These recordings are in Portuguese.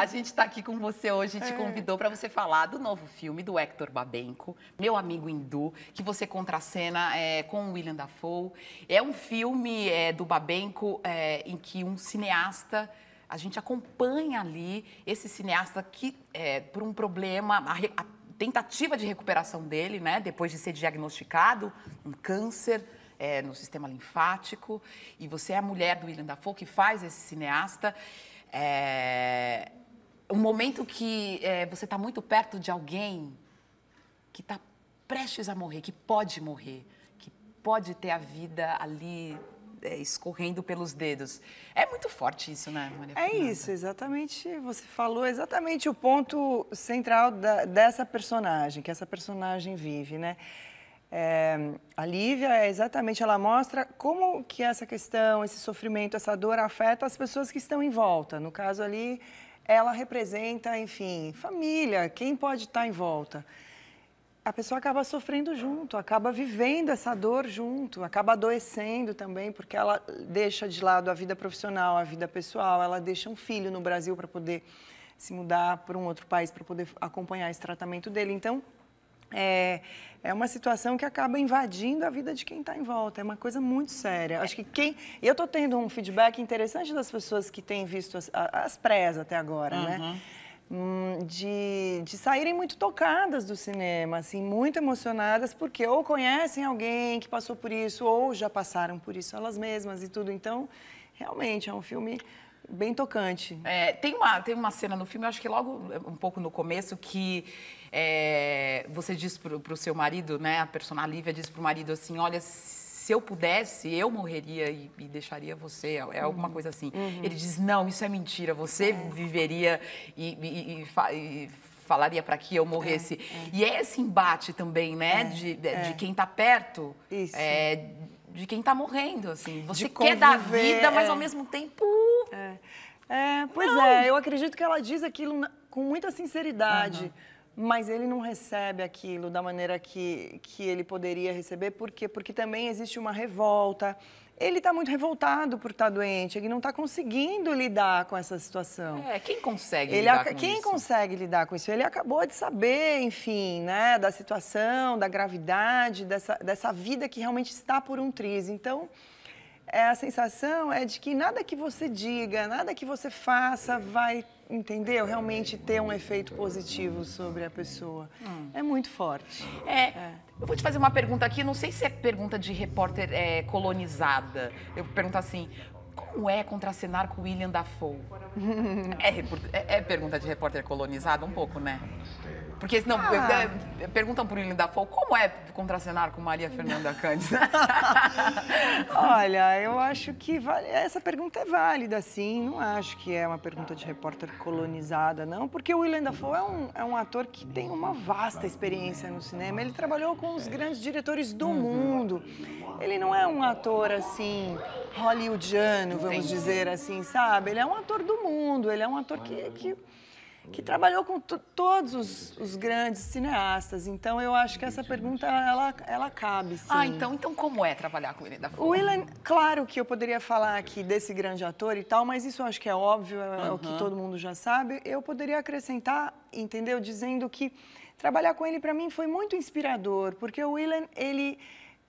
A gente está aqui com você hoje, te é. convidou para você falar do novo filme do Hector Babenco, Meu Amigo Hindu, que você contracena é, com o William Dafoe. É um filme é, do Babenco é, em que um cineasta a gente acompanha ali esse cineasta que, é, por um problema, a, a, tentativa de recuperação dele, né, depois de ser diagnosticado, um câncer é, no sistema linfático, e você é a mulher do William Dafoe, que faz esse cineasta. É, o momento que é, você está muito perto de alguém que está prestes a morrer, que pode morrer, que pode ter a vida ali é, escorrendo pelos dedos. É muito forte isso, né, Maria É isso, exatamente. Você falou exatamente o ponto central da, dessa personagem, que essa personagem vive, né? É, a Lívia é exatamente, ela mostra como que essa questão, esse sofrimento, essa dor afeta as pessoas que estão em volta. No caso ali, ela representa, enfim, família, quem pode estar em volta. A pessoa acaba sofrendo junto, acaba vivendo essa dor junto, acaba adoecendo também, porque ela deixa de lado a vida profissional, a vida pessoal, ela deixa um filho no Brasil para poder se mudar para um outro país para poder acompanhar esse tratamento dele. Então, é, é uma situação que acaba invadindo a vida de quem está em volta. É uma coisa muito séria. Acho que quem. Eu estou tendo um feedback interessante das pessoas que têm visto as, as prés até agora, né? uhum. né? De, de saírem muito tocadas do cinema, assim, muito emocionadas, porque ou conhecem alguém que passou por isso, ou já passaram por isso elas mesmas e tudo. Então, realmente, é um filme Bem tocante. É, tem, uma, tem uma cena no filme, acho que logo um pouco no começo, que é, você diz para o seu marido, né? A personagem Lívia diz o marido assim, olha, se eu pudesse, eu morreria e, e deixaria você. É, é alguma uhum. coisa assim. Uhum. Ele diz, não, isso é mentira. Você é. viveria e, e, e falaria para que eu morresse. É, é. E é esse embate também, né? É, de, de, de, é. quem está perto. Isso. É, de quem está morrendo, assim. Você quer dar vida, mas é. ao mesmo tempo... É, é pois não. é, eu acredito que ela diz aquilo com muita sinceridade. Uhum. Mas ele não recebe aquilo da maneira que, que ele poderia receber, por quê? Porque também existe uma revolta, ele está muito revoltado por estar tá doente, ele não está conseguindo lidar com essa situação. É, quem consegue ele lidar a... com quem isso? Quem consegue lidar com isso? Ele acabou de saber, enfim, né, da situação, da gravidade, dessa, dessa vida que realmente está por um triz. Então, é, a sensação é de que nada que você diga, nada que você faça vai entendeu? Realmente ter um efeito positivo sobre a pessoa. Hum. É muito forte. É, é, Eu vou te fazer uma pergunta aqui, não sei se é pergunta de repórter é, colonizada. Eu pergunto assim. Como é contracenar com William Dafoe? É, é, é pergunta de repórter colonizada um pouco, né? Porque senão ah. eu, é, perguntam pro Lili da Fol como é contracenar com Maria Fernanda Cândida. Olha, eu acho que vale, essa pergunta é válida, sim. Não acho que é uma pergunta de repórter colonizada, não, porque o William Dafoe é um, é um ator que tem uma vasta experiência no cinema. Ele trabalhou com os grandes diretores do uhum. mundo. Ele não é um ator assim hollywoodiano, vamos dizer assim, sabe? Ele é um ator do mundo. Ele é um ator que, que que trabalhou com todos os, os, grandes cineastas. Então, eu acho que essa pergunta, ela, ela cabe, ah, sim. Ah, então, então como é trabalhar com o Willian da O Willian, claro que eu poderia falar aqui desse grande ator e tal, mas isso eu acho que é óbvio, é uhum. o que todo mundo já sabe. Eu poderia acrescentar, entendeu? Dizendo que trabalhar com ele, para mim, foi muito inspirador, porque o Willian, ele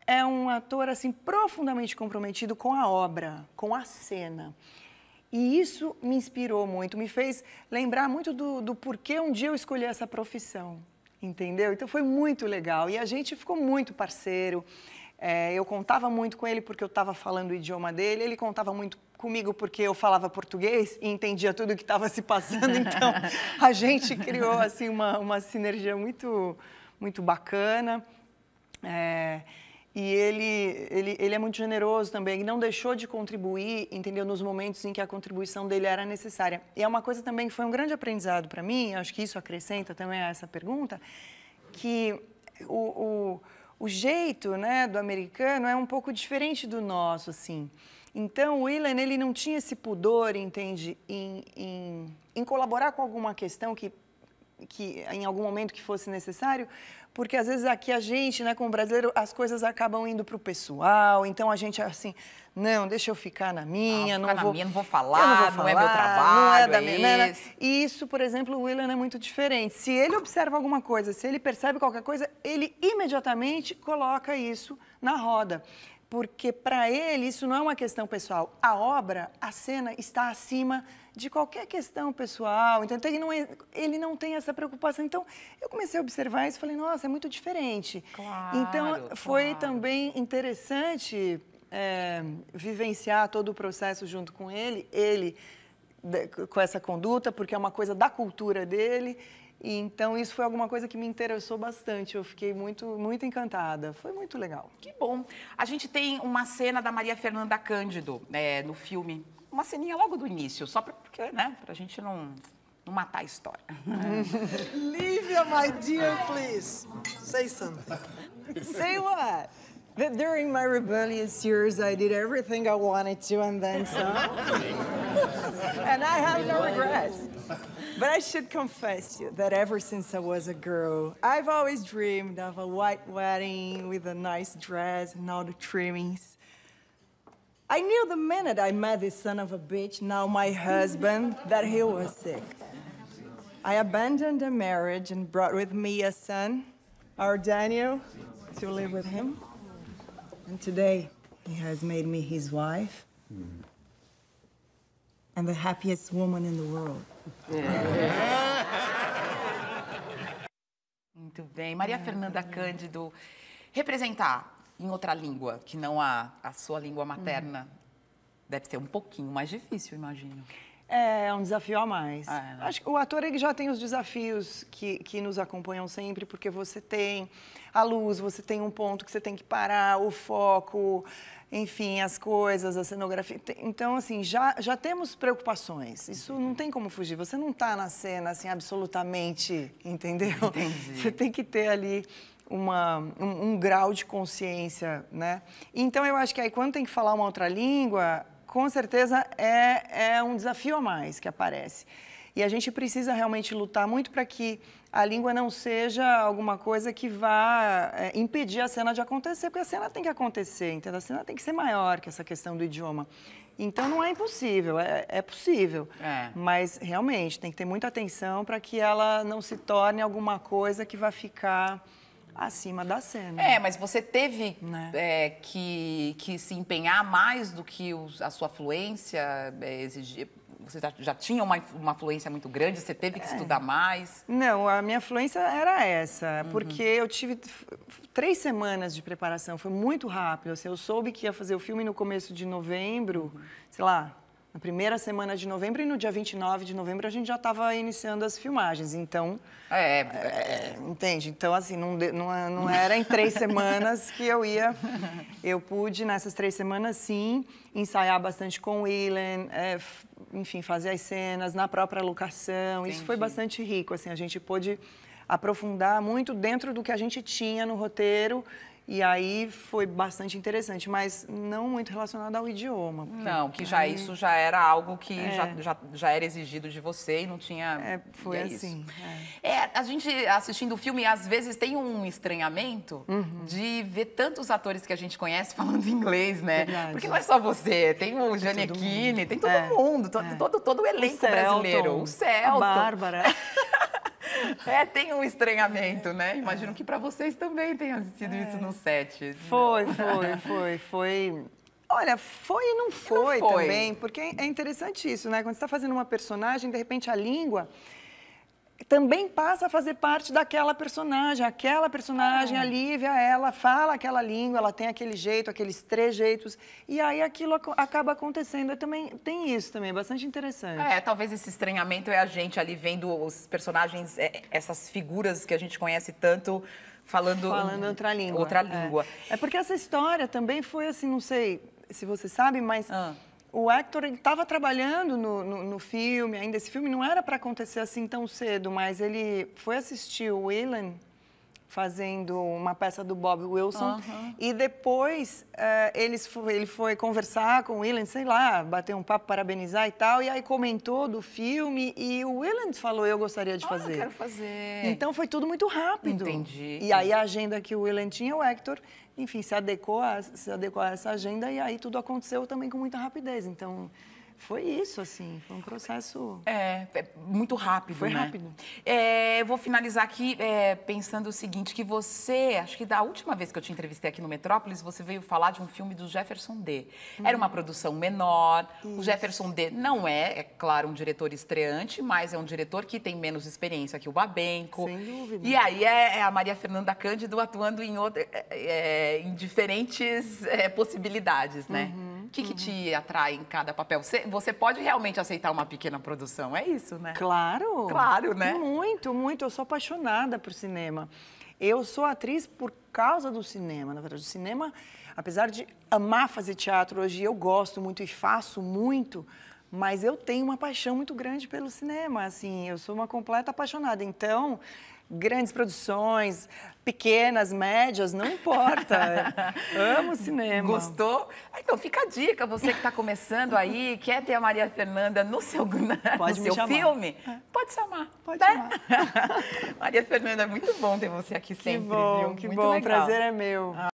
é um ator, assim, profundamente comprometido com a obra, com a cena. E isso me inspirou muito, me fez lembrar muito do, do porquê um dia eu escolhi essa profissão, entendeu? Então foi muito legal e a gente ficou muito parceiro. É, eu contava muito com ele porque eu estava falando o idioma dele, ele contava muito comigo porque eu falava português e entendia tudo o que estava se passando. Então a gente criou assim uma, uma sinergia muito, muito bacana. É, e ele, ele, ele é muito generoso também, Ele não deixou de contribuir, entendeu? Nos momentos em que a contribuição dele era necessária. E é uma coisa também que foi um grande aprendizado para mim, acho que isso acrescenta também a essa pergunta, que o, o, o jeito né, do americano é um pouco diferente do nosso, assim. Então, o Willen, ele não tinha esse pudor, entende, em, em, em colaborar com alguma questão que que em algum momento que fosse necessário, porque às vezes aqui a gente, né, como brasileiro, as coisas acabam indo para o pessoal, então a gente é assim, não, deixa eu ficar na minha, ah, ficar não, na vou, minha não vou falar, não, vou é falar, não é meu trabalho, é não é da minha, Né? E isso, por exemplo, o Willan é muito diferente. Se ele observa alguma coisa, se ele percebe qualquer coisa, ele imediatamente coloca isso na roda porque para ele isso não é uma questão pessoal. A obra, a cena, está acima de qualquer questão pessoal. Então, então ele não, é, ele não tem essa preocupação. Então, eu comecei a observar isso e falei, nossa, é muito diferente. Claro, então, foi claro. também interessante é, vivenciar todo o processo junto com ele, ele com essa conduta, porque é uma coisa da cultura dele então isso foi alguma coisa que me interessou bastante. Eu fiquei muito, muito encantada. Foi muito legal. Que bom. A gente tem uma cena da Maria Fernanda Cândido é, no filme. Uma ceninha logo do início, só para né, a gente não, não matar a história. Lívia, my dear, please, say something. say what? That during my rebellious years I did everything I wanted to and then some. and I have no regrets. But I should confess you that ever since I was a girl, I've always dreamed of a white wedding with a nice dress and all the trimmings. I knew the minute I met this son of a bitch, now my husband, that he was sick. I abandoned a marriage and brought with me a son, our Daniel, to live with him. And today, he has made me his wife. Mm. I'm the happiest woman in the world. É. Muito bem. Maria Fernanda Cândido, representar em outra língua que não a, a sua língua materna hum. deve ser um pouquinho mais difícil, imagino. É, é, um desafio a mais. Ah, é, né? Acho que o ator ele já tem os desafios que, que nos acompanham sempre, porque você tem a luz, você tem um ponto que você tem que parar, o foco, enfim, as coisas, a cenografia. Então, assim, já, já temos preocupações. Isso não tem como fugir. Você não está na cena, assim, absolutamente, entendeu? Entendi. Você tem que ter ali uma, um, um, grau de consciência, né? Então eu acho que aí quando tem que falar uma outra língua, com certeza é, é um desafio a mais que aparece. E a gente precisa realmente lutar muito para que a língua não seja alguma coisa que vá é, impedir a cena de acontecer, porque a cena tem que acontecer, entendeu? A cena tem que ser maior que essa questão do idioma. Então não é impossível, é, é possível. É. Mas realmente tem que ter muita atenção para que ela não se torne alguma coisa que vá ficar acima da cena. É, mas você teve né? é, que, que se empenhar mais do que a sua fluência é, exigia. Você já, já tinha uma, uma fluência muito grande, você teve que é. estudar mais? Não, a minha fluência era essa, uhum. porque eu tive três semanas de preparação, foi muito rápido. Assim, eu soube que ia fazer o filme no começo de novembro, uhum. sei lá, na primeira semana de novembro e no dia 29 de novembro a gente já estava iniciando as filmagens, então... É, é, é Entende? Então, assim, não, não, não era em três semanas que eu ia... Eu pude, nessas três semanas, sim, ensaiar bastante com o Willen, é, enfim, fazer as cenas na própria locação. Entendi. Isso foi bastante rico, assim, a gente pôde aprofundar muito dentro do que a gente tinha no roteiro, e aí foi bastante interessante, mas não muito relacionado ao idioma. Porque... Não, que já isso já era algo que é. já, já, já, era exigido de você e não tinha. É, foi é assim. É. é. a gente assistindo o filme, às vezes tem um estranhamento uhum. de ver tantos atores que a gente conhece falando inglês, né? Verdade. Porque não é só você, tem o Janequine, tem todo mundo, todo, é, é. todo, todo, o elenco o Celton, brasileiro. O Celton. A Bárbara. É, tem um estranhamento, né? Imagino que para vocês também tenha sido é. isso no set. Né? Foi, foi, foi, foi. Olha, foi e não foi, não foi também, porque é interessante isso, né? Quando você está fazendo uma personagem, de repente a língua também passa a fazer parte daquela personagem. Aquela personagem, ah. a Lívia, ela fala aquela língua, ela tem aquele jeito, aqueles trejeitos. E aí aquilo ac acaba acontecendo. Eu também Tem isso também, é bastante interessante. É, talvez esse estranhamento é a gente ali vendo os personagens, é, essas figuras que a gente conhece tanto. Falando, falando outra língua. Outra língua. É. é porque essa história também foi assim, não sei se você sabe, mas ah o Hector estava trabalhando no, no, no, filme ainda. Esse filme não era para acontecer assim tão cedo, mas ele foi assistir o Willen, fazendo uma peça do Bob Wilson. E depois uh, eles, ele foi conversar com o Willand, sei lá, bater um papo, parabenizar e tal. E aí comentou do filme e o Willand falou, eu gostaria de fazer. Ah, eu quero fazer. Então foi tudo muito rápido. Entendi. E aí a agenda que o Willand tinha, o Hector, enfim, se adequou, a, se adequou a essa agenda e aí tudo aconteceu também com muita rapidez. Então... Foi isso, assim, foi um processo... É, é, muito rápido, Foi né? rápido. É, eu vou finalizar aqui é, pensando o seguinte, que você, acho que da última vez que eu te entrevistei aqui no Metrópolis, você veio falar de um filme do Jefferson D. Era uma uhum. produção menor, isso. o Jefferson D não é, é claro, um diretor estreante, mas é um diretor que tem menos experiência que o Babenco. Sem dúvida. E aí é, é a Maria Fernanda Cândido atuando em, outra, é, em diferentes possibilidades, né? Uhum que, que te uhum. atrai em cada papel? Você, você pode realmente aceitar uma pequena produção, é isso, né? Claro. Claro, né? Muito, muito. Eu sou apaixonada por cinema. Eu sou atriz por causa do cinema. Na verdade, o cinema, apesar de amar fazer teatro hoje, eu gosto muito e faço muito mas eu tenho uma paixão muito grande pelo cinema, assim, eu sou uma completa apaixonada. Então, grandes produções, pequenas, médias, não importa. Amo cinema. Gostou? Então fica a dica, você que está começando aí, quer ter a Maria Fernanda no seu, pode no seu filme, é. pode chamar. Pode né? chamar. Maria Fernanda, é muito bom ter você aqui que Bom, viu? Que muito bom, legal. prazer é meu. Ah.